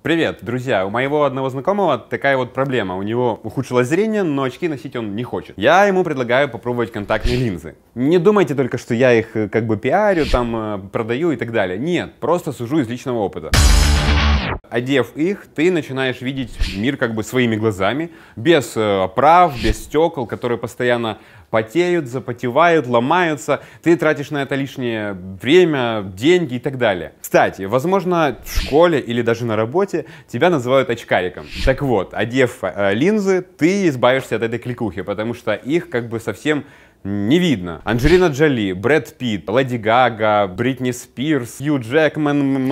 Привет, друзья. У моего одного знакомого такая вот проблема. У него ухудшилось зрение, но очки носить он не хочет. Я ему предлагаю попробовать контактные линзы. Не думайте только, что я их э, как бы пиарю, там э, продаю и так далее. Нет, просто сужу из личного опыта. Одев их, ты начинаешь видеть мир как бы своими глазами, без э, прав, без стекол, которые постоянно потеют, запотевают, ломаются. Ты тратишь на это лишнее время, деньги и так далее. Кстати, возможно, в школе или даже на работе тебя называют очкариком. Так вот, одев э, линзы, ты избавишься от этой кликухи, потому что их как бы совсем не видно. Анджелина Джоли, Брэд Питт, Леди Гага, Бритни Спирс, Ю Джекман,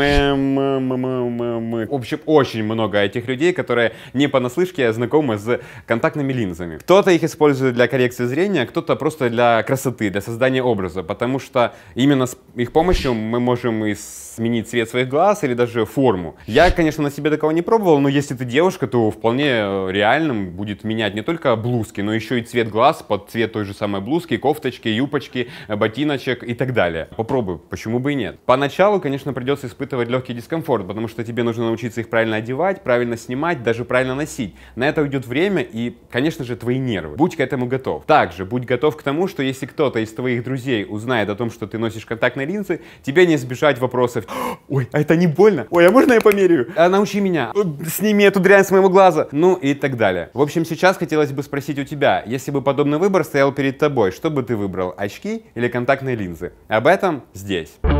в общем, очень много этих людей, которые не понаслышке знакомы с контактными линзами. Кто-то их использует для коррекции зрения, кто-то просто для красоты, для создания образа, потому что именно с их помощью мы можем и сменить цвет своих глаз или даже форму. Я, конечно, на себе такого не пробовал, но если ты девушка, то вполне э, реальным будет менять не только блузки, но еще и цвет глаз под цвет той же самой блузки, блузки, кофточки, юпочки, ботиночек и так далее. Попробуй, почему бы и нет. Поначалу, конечно, придется испытывать легкий дискомфорт, потому что тебе нужно научиться их правильно одевать, правильно снимать, даже правильно носить. На это уйдет время и, конечно же, твои нервы. Будь к этому готов. Также будь готов к тому, что если кто-то из твоих друзей узнает о том, что ты носишь контактные линзы, тебе не избежать вопросов «Ой, а это не больно? Ой, а можно я померяю? А научи меня! Сними эту дрянь с моего глаза!» Ну и так далее. В общем, сейчас хотелось бы спросить у тебя, если бы подобный выбор стоял перед тобой, собой, что бы ты выбрал, очки или контактные линзы? Об этом здесь.